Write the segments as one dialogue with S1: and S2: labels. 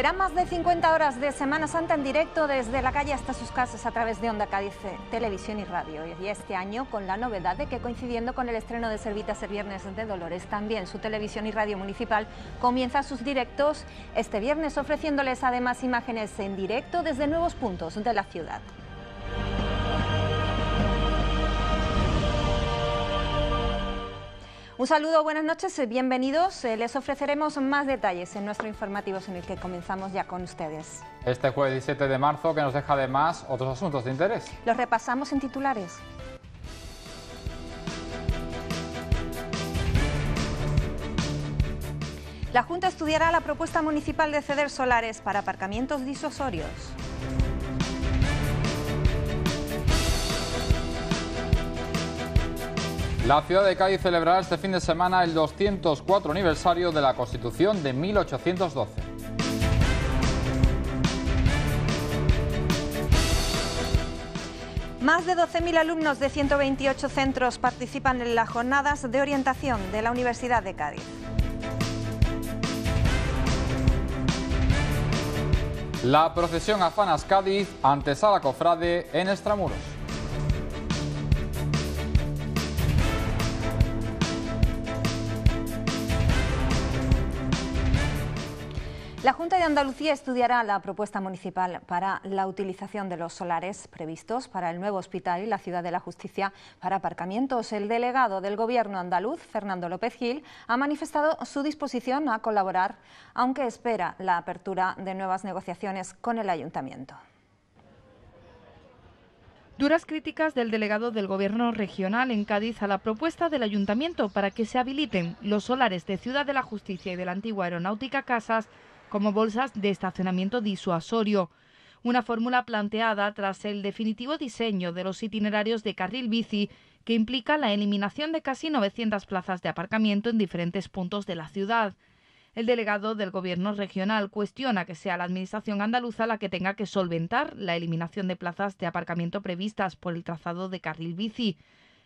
S1: Serán más de 50 horas de Semana Santa en directo desde la calle hasta sus casas a través de Onda Cádiz Televisión y Radio. Y este año con la novedad de que coincidiendo con el estreno de Servitas el viernes de Dolores, también su televisión y radio municipal comienza sus directos este viernes ofreciéndoles además imágenes en directo desde nuevos puntos de la ciudad. Un saludo, buenas noches, eh, bienvenidos. Eh, les ofreceremos más detalles en nuestro informativo en el que comenzamos ya con ustedes.
S2: Este jueves 17 de marzo que nos deja además otros asuntos de interés.
S1: Los repasamos en titulares. La Junta estudiará la propuesta municipal de ceder solares para aparcamientos disuasorios.
S2: La ciudad de Cádiz celebrará este fin de semana el 204 aniversario de la Constitución de 1812.
S1: Más de 12.000 alumnos de 128 centros participan en las jornadas de orientación de la Universidad de Cádiz.
S2: La procesión Afanas-Cádiz Cádiz, Sala cofrade en Extramuros.
S1: La Junta de Andalucía estudiará la propuesta municipal para la utilización de los solares previstos para el nuevo hospital y la Ciudad de la Justicia para aparcamientos. El delegado del Gobierno andaluz, Fernando López Gil, ha manifestado su disposición a colaborar, aunque espera la apertura de nuevas negociaciones con el Ayuntamiento.
S3: Duras críticas del delegado del Gobierno regional en Cádiz a la propuesta del Ayuntamiento para que se habiliten los solares de Ciudad de la Justicia y de la antigua aeronáutica Casas como bolsas de estacionamiento disuasorio. Una fórmula planteada tras el definitivo diseño de los itinerarios de carril bici que implica la eliminación de casi 900 plazas de aparcamiento en diferentes puntos de la ciudad. El delegado del Gobierno regional cuestiona que sea la Administración andaluza la que tenga que solventar la eliminación de plazas de aparcamiento previstas por el trazado de carril bici.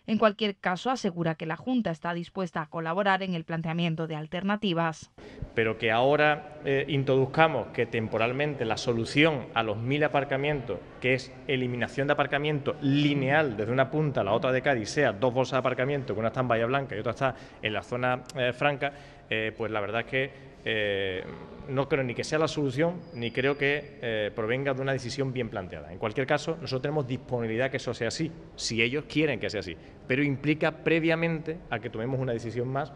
S3: En cualquier caso, asegura que la Junta está dispuesta a colaborar en el planteamiento de alternativas.
S4: Pero que ahora eh, introduzcamos que temporalmente la solución a los mil aparcamientos, que es eliminación de aparcamiento lineal desde una punta a la otra de Cádiz, sea dos bolsas de aparcamiento, que una está en Bahía Blanca y otra está en la zona eh, franca, eh, pues la verdad es que eh, no creo ni que sea la solución, ni creo que eh, provenga de una decisión bien planteada. En cualquier caso, nosotros tenemos disponibilidad que eso sea así, si ellos quieren que sea así, pero implica previamente a que tomemos una decisión más.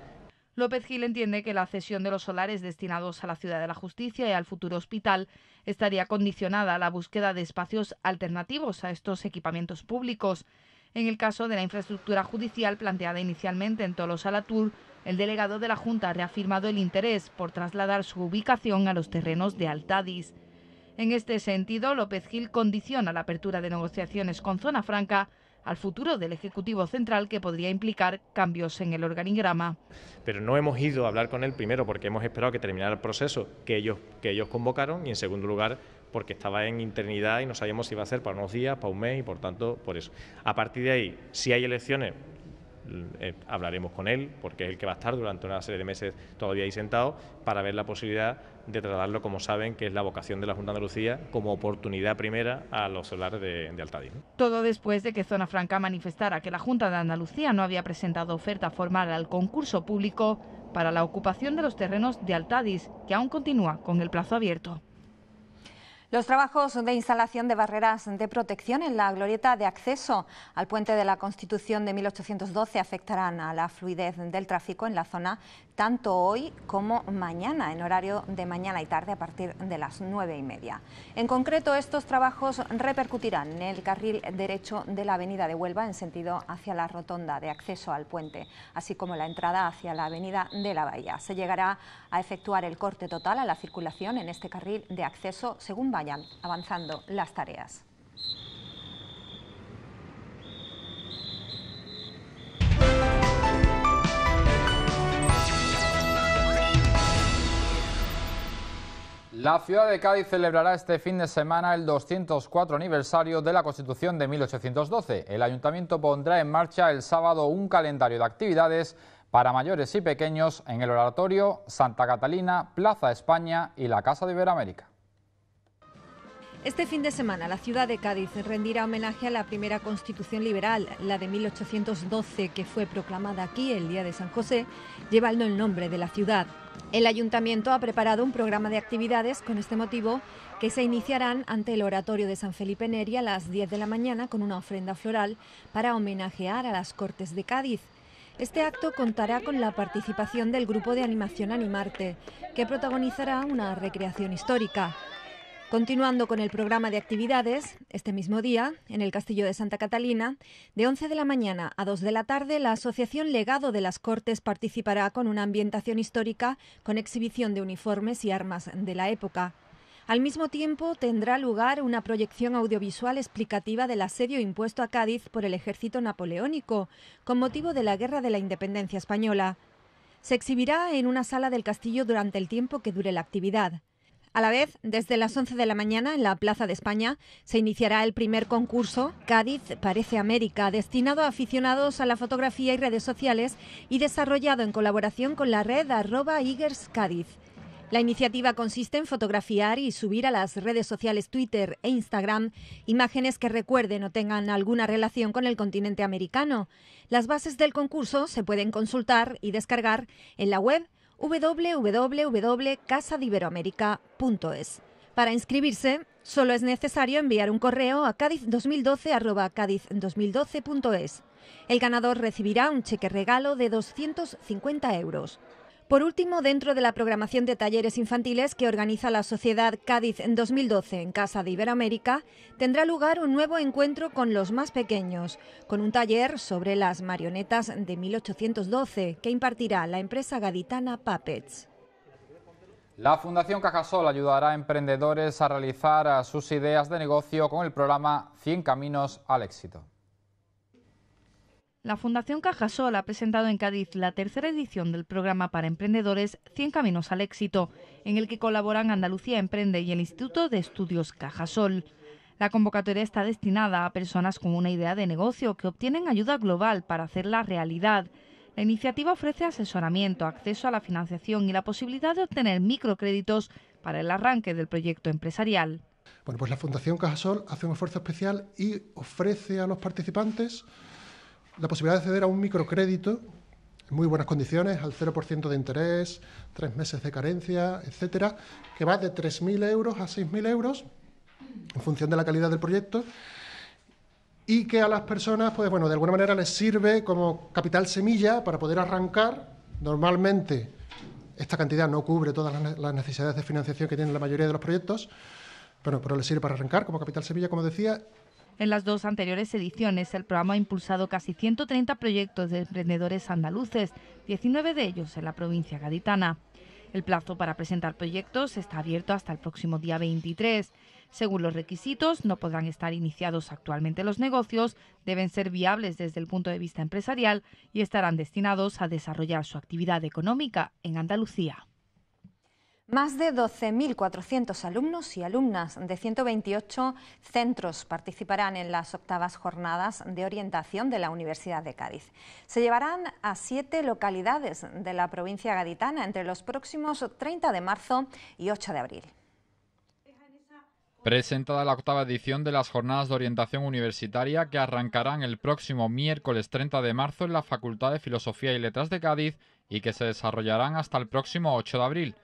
S3: López Gil entiende que la cesión de los solares destinados a la Ciudad de la Justicia y al futuro hospital estaría condicionada a la búsqueda de espacios alternativos a estos equipamientos públicos. En el caso de la infraestructura judicial planteada inicialmente en Tolosa Latour, el delegado de la Junta ha reafirmado el interés por trasladar su ubicación a los terrenos de Altadis. En este sentido, López Gil condiciona la apertura de negociaciones con Zona Franca al futuro del Ejecutivo Central que podría implicar cambios en el organigrama.
S4: Pero no hemos ido a hablar con él primero porque hemos esperado que terminara el proceso que ellos, que ellos convocaron y en segundo lugar porque estaba en internidad y no sabíamos si iba a ser para unos días, para un mes y por tanto por eso. A partir de ahí, si hay elecciones, mm, eh, hablaremos con él, porque es el que va a estar durante una serie de meses todavía ahí sentado, para ver la posibilidad de tratarlo como saben, que es la vocación de la Junta de Andalucía, como oportunidad primera a los celulares de, de Altadis.
S5: Todo después
S3: de que Zona Franca manifestara que la Junta de Andalucía no había presentado oferta formal al concurso público para la ocupación de los terrenos de Altadis, que aún continúa con el plazo abierto.
S1: Los trabajos de instalación de barreras de protección en la glorieta de acceso al puente de la Constitución de 1812 afectarán a la fluidez del tráfico en la zona tanto hoy como mañana, en horario de mañana y tarde a partir de las nueve y media. En concreto, estos trabajos repercutirán en el carril derecho de la avenida de Huelva en sentido hacia la rotonda de acceso al puente, así como la entrada hacia la avenida de la Bahía. Se llegará a efectuar el corte total a la circulación en este carril de acceso según vayan avanzando las tareas.
S2: La ciudad de Cádiz celebrará este fin de semana el 204 aniversario de la Constitución de 1812. El ayuntamiento pondrá en marcha el sábado un calendario de actividades para mayores y pequeños en el Oratorio, Santa Catalina, Plaza España y la Casa de Iberoamérica.
S1: Este fin de semana la ciudad de Cádiz rendirá homenaje a la primera constitución liberal, la de 1812, que fue proclamada aquí el día de San José, llevando el nombre de la ciudad. El ayuntamiento ha preparado un programa de actividades con este motivo que se iniciarán ante el oratorio de San Felipe Neri a las 10 de la mañana con una ofrenda floral para homenajear a las Cortes de Cádiz. Este acto contará con la participación del grupo de animación Animarte, que protagonizará una recreación histórica. Continuando con el programa de actividades, este mismo día, en el Castillo de Santa Catalina, de 11 de la mañana a 2 de la tarde, la Asociación Legado de las Cortes participará con una ambientación histórica con exhibición de uniformes y armas de la época. Al mismo tiempo, tendrá lugar una proyección audiovisual explicativa del asedio impuesto a Cádiz por el ejército napoleónico, con motivo de la Guerra de la Independencia Española. Se exhibirá en una sala del castillo durante el tiempo que dure la actividad. A la vez, desde las 11 de la mañana en la Plaza de España se iniciará el primer concurso Cádiz Parece América, destinado a aficionados a la fotografía y redes sociales y desarrollado en colaboración con la red arroba Igers Cádiz. La iniciativa consiste en fotografiar y subir a las redes sociales Twitter e Instagram imágenes que recuerden o tengan alguna relación con el continente americano. Las bases del concurso se pueden consultar y descargar en la web www.casadiberoamerica.es. Para inscribirse, solo es necesario enviar un correo a cádiz2012.es. El ganador recibirá un cheque regalo de 250 euros. Por último, dentro de la programación de talleres infantiles que organiza la Sociedad Cádiz en 2012 en Casa de Iberoamérica, tendrá lugar un nuevo encuentro con los más pequeños, con un taller sobre las marionetas de 1812 que impartirá la empresa gaditana Puppets.
S2: La Fundación Cajasol ayudará a emprendedores a realizar eh, sus ideas de negocio con el programa 100 Caminos al Éxito.
S3: La Fundación Cajasol ha presentado en Cádiz la tercera edición del programa para emprendedores 100 Caminos al Éxito, en el que colaboran Andalucía Emprende y el Instituto de Estudios Cajasol. La convocatoria está destinada a personas con una idea de negocio que obtienen ayuda global para hacerla realidad. La iniciativa ofrece asesoramiento, acceso a la financiación y la posibilidad de obtener microcréditos para el arranque del proyecto
S6: empresarial. Bueno, pues la Fundación Cajasol hace un esfuerzo especial y ofrece a los participantes la posibilidad de acceder a un microcrédito en muy buenas condiciones, al 0% de interés, tres meses de carencia, etcétera, que va de 3.000 euros a 6.000 euros en función de la calidad del proyecto y que a las personas, pues bueno, de alguna manera les sirve como capital semilla para poder arrancar. Normalmente esta cantidad no cubre todas las necesidades de financiación que tienen la mayoría de los proyectos, bueno, pero les sirve para arrancar como capital semilla, como decía,
S3: en las dos anteriores ediciones, el programa ha impulsado casi 130 proyectos de emprendedores andaluces, 19 de ellos en la provincia gaditana. El plazo para presentar proyectos está abierto hasta el próximo día 23. Según los requisitos, no podrán estar iniciados actualmente los negocios, deben ser viables desde el punto de vista empresarial y estarán destinados a desarrollar su actividad económica en Andalucía.
S1: Más de 12.400 alumnos y alumnas de 128 centros participarán en las octavas jornadas de orientación de la Universidad de Cádiz. Se llevarán a siete localidades de la provincia gaditana entre los próximos 30 de marzo y 8 de abril.
S2: Presentada la octava edición de las jornadas de orientación universitaria que arrancarán el próximo miércoles 30 de marzo en la Facultad de Filosofía y Letras de Cádiz y que se desarrollarán hasta el próximo 8 de abril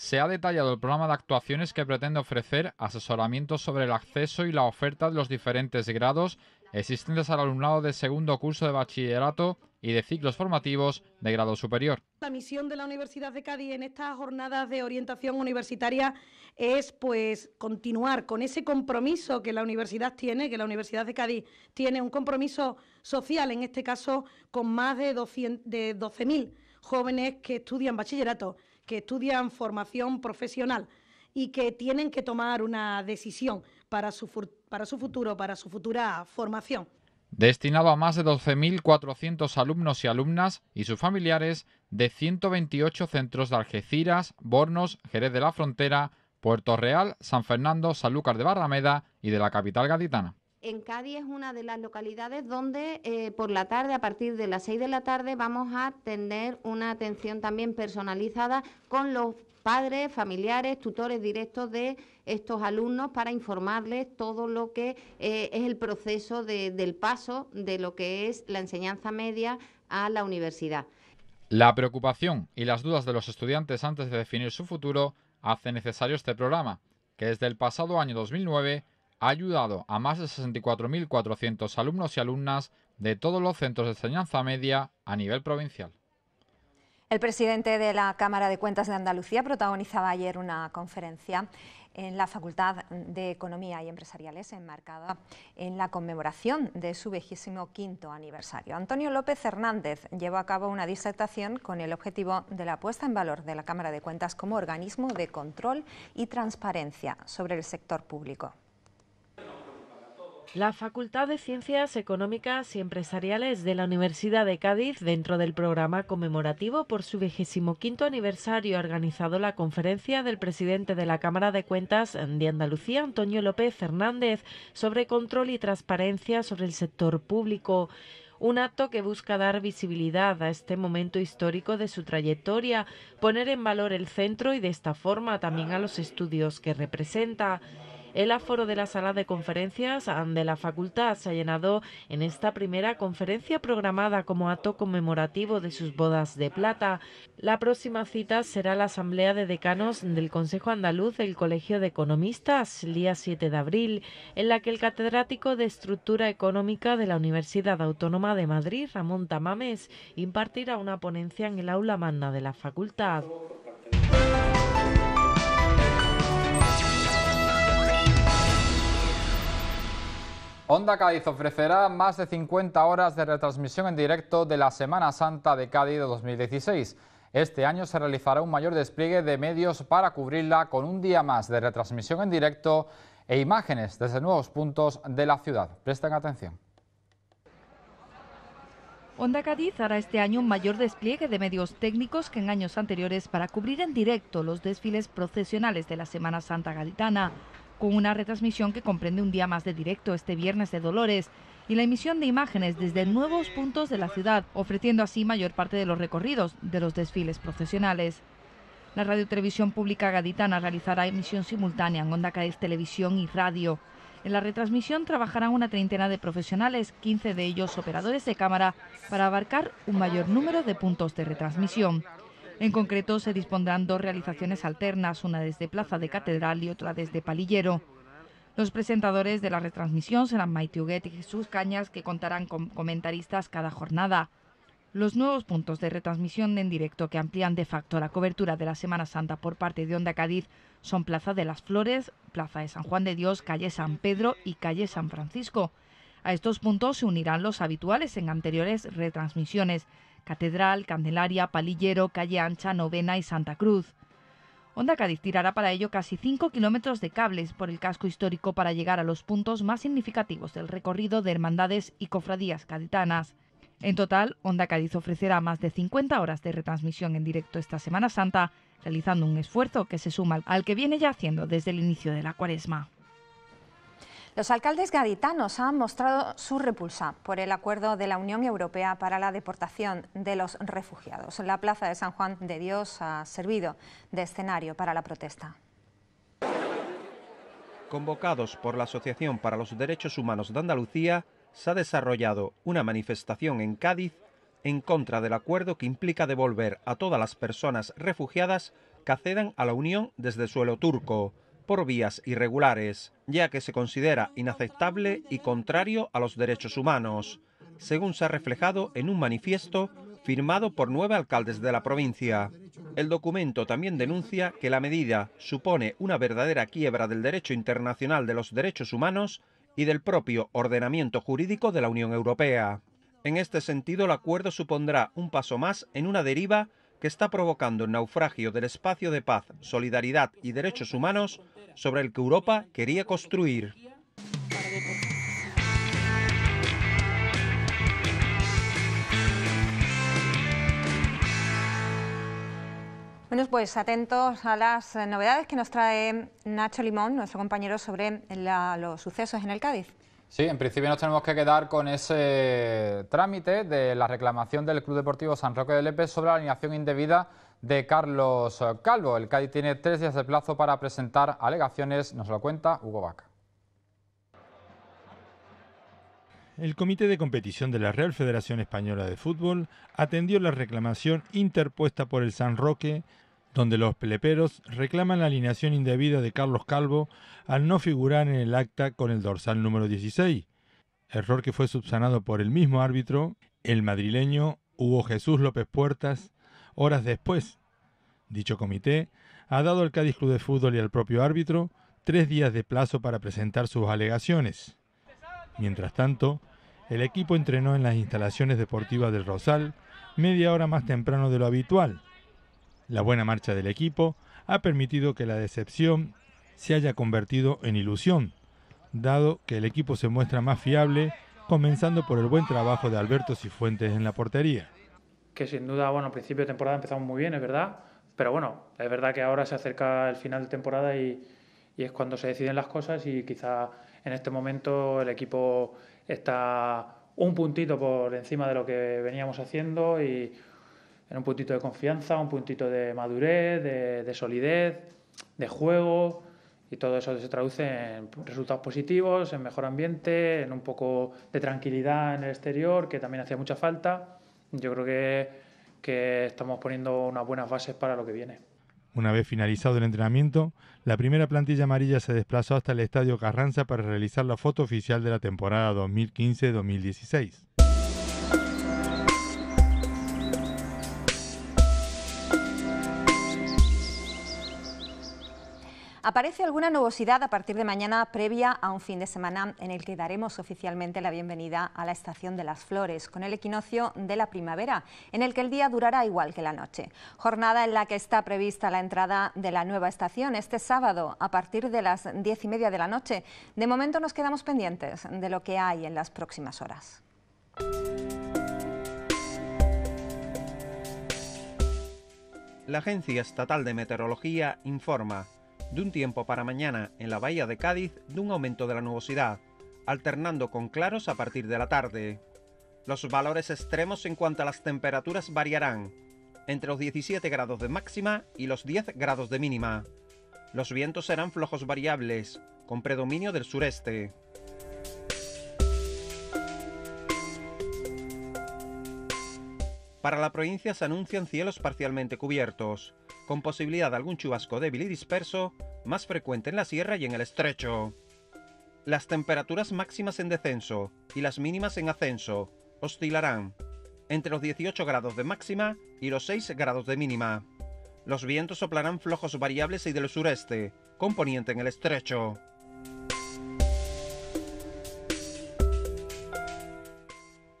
S2: se ha detallado el programa de actuaciones que pretende ofrecer asesoramiento sobre el acceso y la oferta de los diferentes grados existentes al alumnado de segundo curso de bachillerato y de ciclos formativos de grado superior.
S3: La misión de la Universidad de Cádiz en estas jornadas de orientación universitaria es pues continuar con ese compromiso que la universidad tiene, que la Universidad de Cádiz tiene un compromiso social en este caso con más de 12.000 jóvenes que estudian bachillerato que estudian formación profesional y que tienen que tomar una decisión para su, para su futuro, para su futura formación.
S2: Destinado a más de 12.400 alumnos y alumnas y sus familiares de 128 centros de Algeciras, Bornos, Jerez de la Frontera, Puerto Real, San Fernando, Sanlúcar de Barrameda y de la capital gaditana.
S1: En Cádiz es una de las localidades donde eh, por la tarde, a partir de las 6 de la tarde, vamos a tener una atención también personalizada con los padres, familiares, tutores directos de estos alumnos para informarles todo lo que eh, es el proceso del paso de lo que es la enseñanza media a la universidad.
S2: La preocupación y las dudas de los estudiantes antes de definir su futuro hace necesario este programa, que desde el pasado año 2009 ha ayudado a más de 64.400 alumnos y alumnas de todos los centros de enseñanza media a nivel provincial.
S1: El presidente de la Cámara de Cuentas de Andalucía protagonizaba ayer una conferencia en la Facultad de Economía y Empresariales enmarcada en la conmemoración de su vigésimo quinto aniversario. Antonio López Hernández llevó a cabo una disertación con el objetivo de la puesta en valor de la Cámara de Cuentas como organismo de control y transparencia sobre el sector público. La Facultad de Ciencias
S5: Económicas y Empresariales de la Universidad de Cádiz, dentro del programa conmemorativo por su quinto aniversario, ha organizado la conferencia del presidente de la Cámara de Cuentas de Andalucía, Antonio López Hernández, sobre control y transparencia sobre el sector público un acto que busca dar visibilidad a este momento histórico de su trayectoria, poner en valor el centro y de esta forma también a los estudios que representa. El aforo de la sala de conferencias de la facultad se ha llenado en esta primera conferencia programada como acto conmemorativo de sus bodas de plata. La próxima cita será la Asamblea de Decanos del Consejo Andaluz del Colegio de Economistas, el día 7 de abril, en la que el catedrático de Estructura Económica de la Universidad Autónoma de Madrid, Ramón Tamames, impartirá una ponencia en el aula magna
S2: de la facultad. Onda Cádiz ofrecerá más de 50 horas de retransmisión en directo de la Semana Santa de Cádiz de 2016. Este año se realizará un mayor despliegue de medios para cubrirla con un día más de retransmisión en directo e imágenes desde nuevos puntos de la ciudad. Presten atención.
S3: Onda Cádiz hará este año un mayor despliegue de medios técnicos que en años anteriores para cubrir en directo los desfiles procesionales de la Semana Santa Gaditana con una retransmisión que comprende un día más de directo este viernes de Dolores y la emisión de imágenes desde nuevos puntos de la ciudad, ofreciendo así mayor parte de los recorridos de los desfiles profesionales. La Radiotelevisión Pública Gaditana realizará emisión simultánea en Onda Cádiz Televisión y Radio. En la retransmisión trabajarán una treintena de profesionales, 15 de ellos operadores de cámara, para abarcar un mayor número de puntos de retransmisión. En concreto, se dispondrán dos realizaciones alternas, una desde Plaza de Catedral y otra desde Palillero. Los presentadores de la retransmisión serán Maite Huguet y Jesús Cañas, que contarán con comentaristas cada jornada. Los nuevos puntos de retransmisión en directo que amplían de facto la cobertura de la Semana Santa por parte de Onda Cádiz son Plaza de las Flores, Plaza de San Juan de Dios, Calle San Pedro y Calle San Francisco. A estos puntos se unirán los habituales en anteriores retransmisiones, Catedral, Candelaria, Palillero, Calle Ancha, Novena y Santa Cruz. Onda Cádiz tirará para ello casi 5 kilómetros de cables por el casco histórico para llegar a los puntos más significativos del recorrido de hermandades y cofradías caditanas. En total, Onda Cádiz ofrecerá más de 50 horas de retransmisión en directo esta Semana Santa, realizando un esfuerzo que se suma al que viene ya haciendo desde el inicio de la cuaresma.
S1: Los alcaldes gaditanos han mostrado su repulsa por el acuerdo de la Unión Europea para la deportación de los refugiados. La plaza de San Juan de Dios ha servido de escenario para la protesta.
S6: Convocados por la Asociación para los Derechos Humanos de Andalucía, se ha desarrollado una manifestación en Cádiz en contra del acuerdo que implica devolver a todas las personas refugiadas que accedan a la Unión desde suelo turco por vías irregulares, ya que se considera inaceptable y contrario a los derechos humanos, según se ha reflejado en un manifiesto firmado por nueve alcaldes de la provincia. El documento también denuncia que la medida supone una verdadera quiebra del derecho internacional de los derechos humanos y del propio ordenamiento jurídico de la Unión Europea. En este sentido, el acuerdo supondrá un paso más en una deriva que está provocando el naufragio del espacio de paz, solidaridad y derechos humanos sobre el que Europa quería construir.
S1: Bueno, pues atentos a las novedades que nos trae Nacho Limón, nuestro compañero, sobre los sucesos en el Cádiz.
S2: Sí, en principio nos tenemos que quedar con ese trámite de la reclamación del Club Deportivo San Roque de Lepe sobre la alineación indebida de Carlos Calvo. El Cádiz tiene tres días de plazo para presentar alegaciones, nos lo cuenta Hugo Vaca.
S7: El Comité de Competición de la Real Federación Española de Fútbol atendió la reclamación interpuesta por el San Roque donde los peleperos reclaman la alineación indebida de Carlos Calvo al no figurar en el acta con el dorsal número 16, error que fue subsanado por el mismo árbitro, el madrileño Hugo Jesús López Puertas, horas después. Dicho comité ha dado al Cádiz Club de Fútbol y al propio árbitro tres días de plazo para presentar sus alegaciones. Mientras tanto, el equipo entrenó en las instalaciones deportivas del Rosal media hora más temprano de lo habitual, la buena marcha del equipo ha permitido que la decepción se haya convertido en ilusión, dado que el equipo se muestra más fiable, comenzando por el buen trabajo de Alberto Cifuentes en la portería.
S4: Que sin duda, bueno, al principio de temporada empezamos muy bien, es verdad, pero bueno, es verdad que ahora se acerca el final de temporada y, y es cuando se deciden las cosas y quizá en este momento el equipo está un puntito por encima de lo que veníamos haciendo y ...en un puntito de confianza, un puntito de madurez, de, solidez, de juego, y todo eso se traduce en resultados positivos, en mejor ambiente, en un poco de tranquilidad en el exterior, que también hacía mucha falta. Yo creo que, que estamos poniendo unas buenas bases para lo que viene.
S7: Una vez finalizado el entrenamiento, la primera plantilla amarilla se desplazó hasta el Estadio Carranza para realizar la foto oficial de la temporada 2015-2016.
S1: ¿Aparece alguna novosidad a partir de mañana previa a un fin de semana en el que daremos oficialmente la bienvenida a la Estación de las Flores con el equinoccio de la primavera, en el que el día durará igual que la noche? Jornada en la que está prevista la entrada de la nueva estación este sábado a partir de las diez y media de la noche. De momento nos quedamos pendientes de lo que hay en las próximas horas.
S6: La Agencia Estatal de Meteorología informa de un tiempo para mañana en la bahía de Cádiz de un aumento de la nubosidad, alternando con claros a partir de la tarde. Los valores extremos en cuanto a las temperaturas variarán, entre los 17 grados de máxima y los 10 grados de mínima. Los vientos serán flojos variables, con predominio del sureste. Para la provincia se anuncian cielos parcialmente cubiertos, con posibilidad de algún chubasco débil y disperso, más frecuente en la sierra y en el estrecho. Las temperaturas máximas en descenso y las mínimas en ascenso oscilarán entre los 18 grados de máxima y los 6 grados de mínima. Los vientos soplarán flojos variables y del sureste, componiente en el estrecho.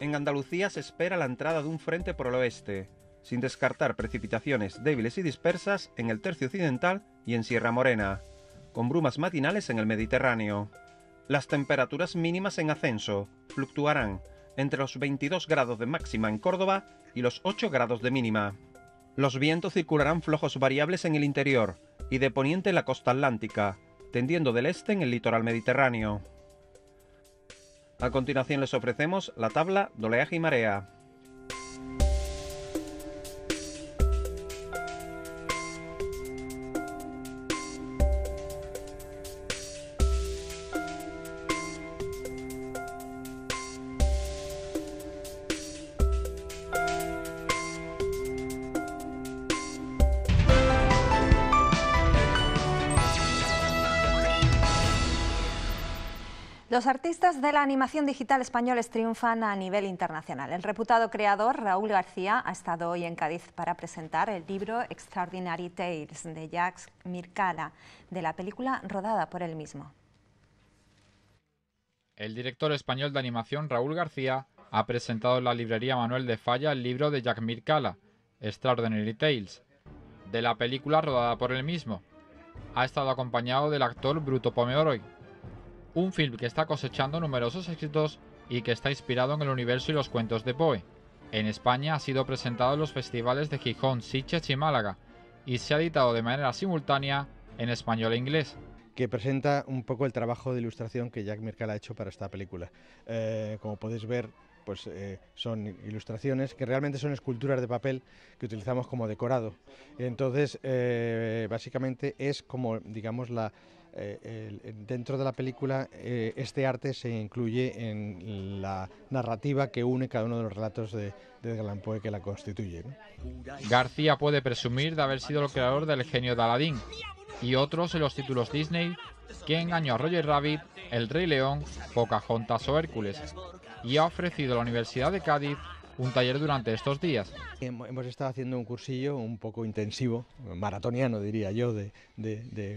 S6: En Andalucía se espera la entrada de un frente por el oeste, sin descartar precipitaciones débiles y dispersas en el tercio occidental y en Sierra Morena, con brumas matinales en el Mediterráneo. Las temperaturas mínimas en ascenso fluctuarán entre los 22 grados de máxima en Córdoba y los 8 grados de mínima. Los vientos circularán flojos variables en el interior y de poniente en la costa atlántica, tendiendo del este en el litoral mediterráneo. A continuación les ofrecemos la tabla doleaje y marea.
S1: Los artistas de la animación digital españoles triunfan a nivel internacional. El reputado creador Raúl García ha estado hoy en Cádiz para presentar el libro Extraordinary Tales de Jacques Mircala, de la película rodada por él
S2: mismo. El director español de animación Raúl García ha presentado en la librería Manuel de Falla el libro de Jacques Mircala, Extraordinary Tales, de la película rodada por él mismo. Ha estado acompañado del actor Bruto Pomeroy, un film que está cosechando numerosos éxitos y que está inspirado en el universo y los cuentos de Poe. En España ha sido presentado en los festivales de Gijón, Sitges y Málaga, y se ha editado de manera simultánea en español e inglés
S7: que presenta un poco el trabajo de ilustración que Jack Mircal ha hecho para esta película. Eh, como podéis ver, pues eh, son ilustraciones que realmente son esculturas de papel que utilizamos como decorado. Entonces, eh, básicamente es como, digamos, la, eh, dentro de la película eh, este arte se incluye en la narrativa que une cada uno de los relatos de, de Poe... que la constituyen.
S2: García puede presumir de haber sido el creador del genio de Aladdin y otros en los títulos Disney que engañó a Roger Rabbit, El Rey León, Pocahontas o Hércules y ha ofrecido a la Universidad de Cádiz un taller durante estos días.
S7: Hemos estado haciendo un cursillo un poco intensivo, maratoniano diría yo, de,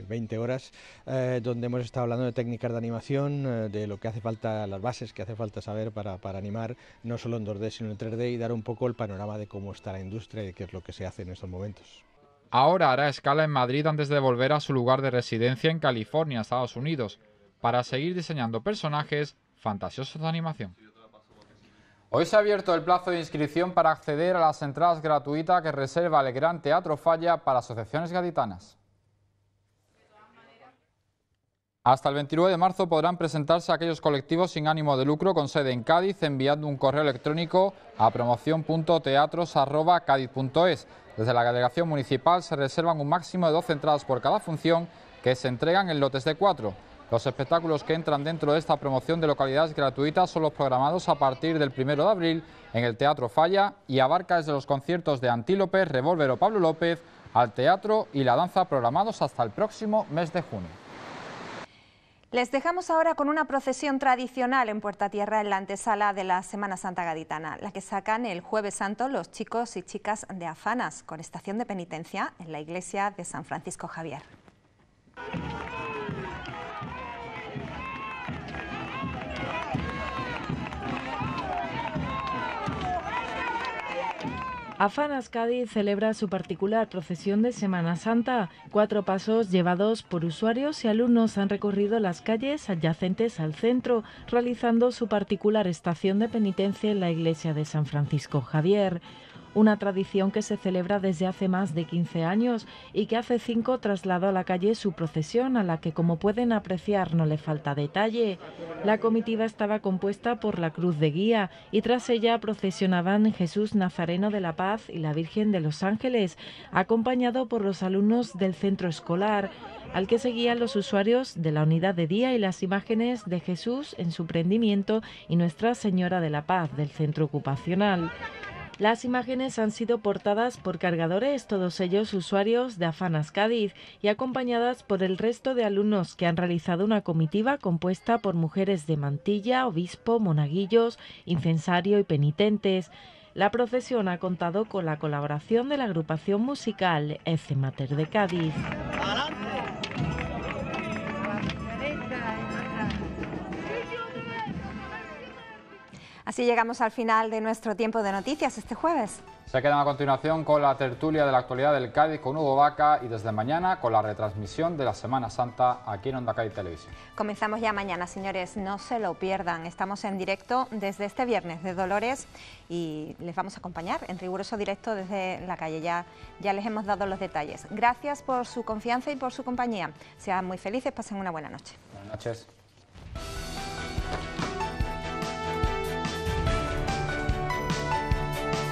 S7: 20 horas, eh, donde hemos estado hablando de técnicas de animación, eh, de lo que hace falta, las bases que hace falta saber para, animar, no solo en 2D sino en 3D, y dar un poco el panorama de cómo está la industria y qué es lo que se hace en estos momentos.
S2: Ahora hará escala en Madrid antes de volver a su lugar de residencia en California, Estados Unidos, para seguir diseñando personajes fantasiosos de animación. Hoy se ha abierto el plazo de inscripción para acceder a las entradas gratuitas que reserva el Gran Teatro Falla para asociaciones gaditanas. Hasta el 29 de marzo podrán presentarse aquellos colectivos sin ánimo de lucro con sede en Cádiz enviando un correo electrónico a promoción.teatros.cádiz.es. Desde la delegación municipal se reservan un máximo de 12 entradas por cada función que se entregan en lotes de cuatro. Los espectáculos que entran dentro de esta promoción de localidades gratuitas son los programados a partir del 1 de abril en el Teatro Falla y abarca desde los conciertos de Antílope, Revolver o Pablo López al teatro y la danza programados hasta el próximo mes de junio.
S1: Les dejamos ahora con una procesión tradicional en Puerta Tierra en la antesala de la Semana Santa Gaditana, la que sacan el jueves santo los chicos y chicas de Afanas, con estación de penitencia en la iglesia de San Francisco Javier.
S5: Afanas Cádiz celebra su particular procesión de Semana Santa. Cuatro pasos llevados por usuarios y alumnos han recorrido las calles adyacentes al centro, realizando su particular estación de penitencia en la iglesia de San Francisco Javier una tradición que se celebra desde hace más de 15 años y que hace cinco trasladó a la calle su procesión, a la que, como pueden apreciar, no le falta detalle. La comitiva estaba compuesta por la Cruz de Guía y tras ella procesionaban Jesús Nazareno de la Paz y la Virgen de los Ángeles, acompañado por los alumnos del centro escolar, al que seguían los usuarios de la unidad de día y las imágenes de Jesús en su prendimiento y Nuestra Señora de la Paz del centro ocupacional. Las imágenes han sido portadas por cargadores, todos ellos usuarios de Afanas Cádiz, y acompañadas por el resto de alumnos que han realizado una comitiva compuesta por mujeres de Mantilla, Obispo, Monaguillos, Incensario y Penitentes. La procesión ha contado con la colaboración de la agrupación musical Ece Mater de Cádiz.
S1: Así llegamos al final de nuestro tiempo de noticias este jueves.
S2: Se quedan a continuación con la tertulia de la actualidad del Cádiz con Hugo Vaca y desde mañana con la retransmisión de la Semana Santa aquí en Onda Cádiz Televisión.
S1: Comenzamos ya mañana, señores, no se lo pierdan. Estamos en directo desde este viernes de Dolores y les vamos a acompañar en riguroso directo desde la calle. Ya, ya les hemos dado los detalles. Gracias por su confianza y por su compañía. Sean muy felices, pasen una buena noche.
S2: Buenas noches.